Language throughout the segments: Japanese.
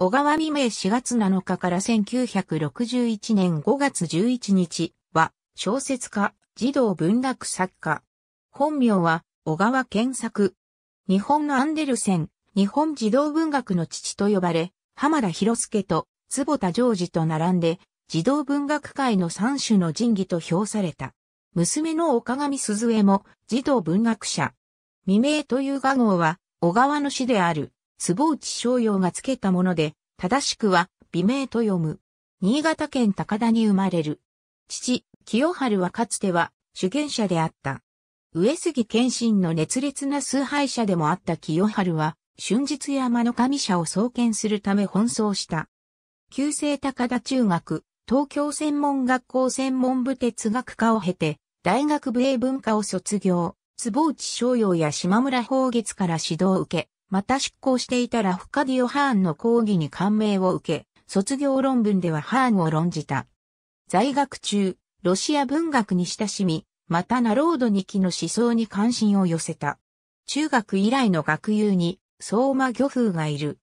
小川未明4月7日から1961年5月11日は小説家、児童文学作家。本名は小川健作。日本のアンデルセン、日本児童文学の父と呼ばれ、浜田博介と坪田常治と並んで、児童文学界の三種の神器と評された。娘の岡上鈴江も児童文学者。未明という画号は小川の詩である。坪内商用がつけたもので、正しくは、美名と読む。新潟県高田に生まれる。父、清春はかつては、主権者であった。上杉謙信の熱烈な崇拝者でもあった清春は、春日山の神社を創建するため奔走した。旧制高田中学、東京専門学校専門部哲学科を経て、大学部英文科を卒業、坪内商用や島村宝月から指導を受け、また執行していたラフカディオ・ハーンの講義に感銘を受け、卒業論文ではハーンを論じた。在学中、ロシア文学に親しみ、またナロードニキの思想に関心を寄せた。中学以来の学友に、相馬漁夫がいる。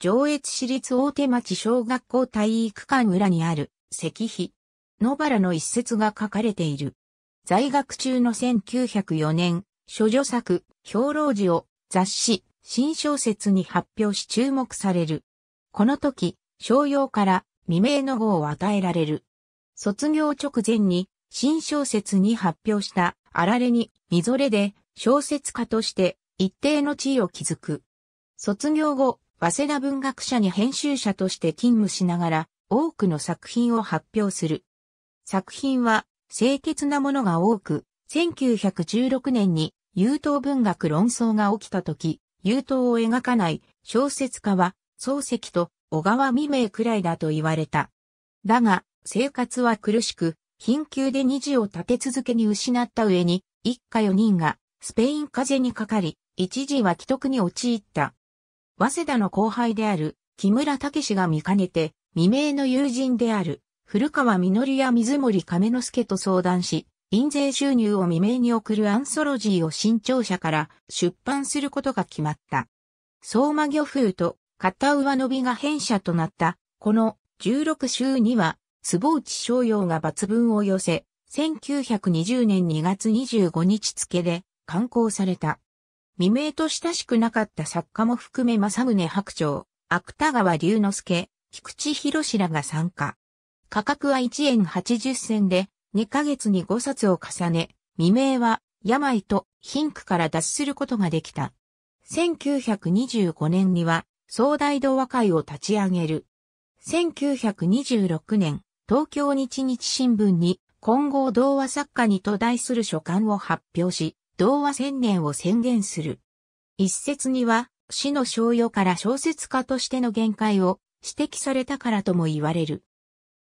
上越市立大手町小学校体育館裏にある石碑。野原の一節が書かれている。在学中の1904年、諸女作、兵老寺を雑誌、新小説に発表し注目される。この時、商用から未明の号を与えられる。卒業直前に新小説に発表したあられにみぞれで小説家として一定の地位を築く。卒業後、早稲田文学社に編集者として勤務しながら多くの作品を発表する。作品は清潔なものが多く、1916年に優等文学論争が起きた時、優等を描かない小説家は、漱石と小川未明くらいだと言われた。だが、生活は苦しく、貧窮で次を立て続けに失った上に、一家四人がスペイン風邪にかかり、一時は既得に陥った。早稲田の後輩である木村武史が見かねて、未明の友人である古川実や水森亀之助と相談し、印税収入を未明に送るアンソロジーを新潮社から出版することが決まった。相馬漁風と片上伸びが編者となった、この16週には、坪内商用が抜文を寄せ、1920年2月25日付で刊行された。未明と親しくなかった作家も含め正宗白鳥、芥川龍之介、菊池博らが参加。価格は1円80銭で、2ヶ月に5冊を重ね、未明は病と貧苦から脱することができた。1925年には、総大同和会を立ち上げる。1926年、東京日日新聞に、今後童話作家にと題する書簡を発表し、童話宣言を宣言する。一説には、死の商用から小説家としての限界を指摘されたからとも言われる。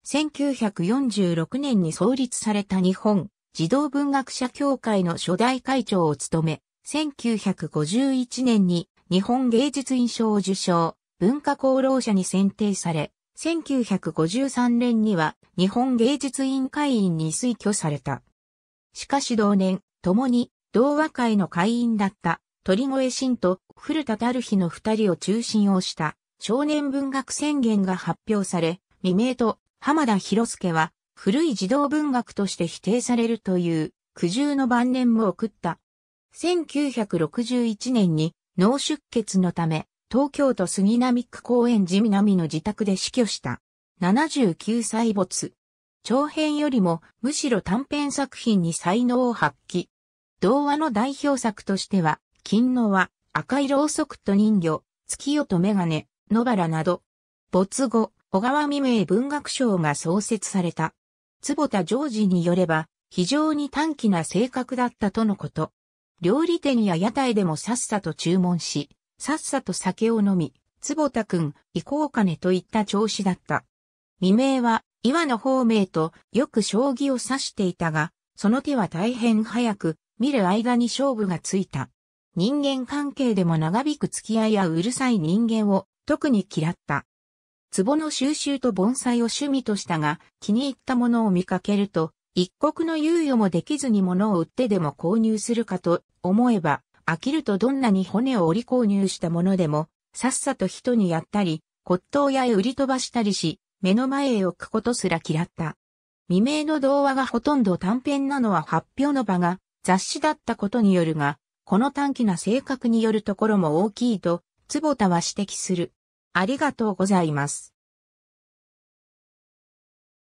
1946年に創立された日本児童文学者協会の初代会長を務め、1951年に日本芸術院賞を受賞、文化功労者に選定され、1953年には日本芸術院会員に推挙された。しかし同年、共に同和会の会員だった鳥越新と古田る日の二人を中心をした少年文学宣言が発表され、未明と浜田博介は、古い児童文学として否定されるという、苦渋の晩年も送った。1961年に脳出血のため、東京都杉並区公園寺南の自宅で死去した。79歳没。長編よりもむしろ短編作品に才能を発揮。童話の代表作としては、金の輪、赤いろうそくと人魚、月夜とメガネ、野原など。没後、小川未明文学賞が創設された。坪田常時によれば、非常に短気な性格だったとのこと。料理店や屋台でもさっさと注文し、さっさと酒を飲み、坪田くん、行こうかねといった調子だった。未明は、岩の方名とよく将棋を指していたが、その手は大変早く、見る間に勝負がついた。人間関係でも長引く付き合いやうるさい人間を特に嫌った。壺の収集と盆栽を趣味としたが、気に入ったものを見かけると、一刻の猶予もできずに物を売ってでも購入するかと思えば、飽きるとどんなに骨を折り購入したものでも、さっさと人にやったり、骨董屋へ売り飛ばしたりし、目の前へ置くことすら嫌った。未明の童話がほとんど短編なのは発表の場が雑誌だったことによるが、この短気な性格によるところも大きいと、坪田は指摘する。ありがとうございます。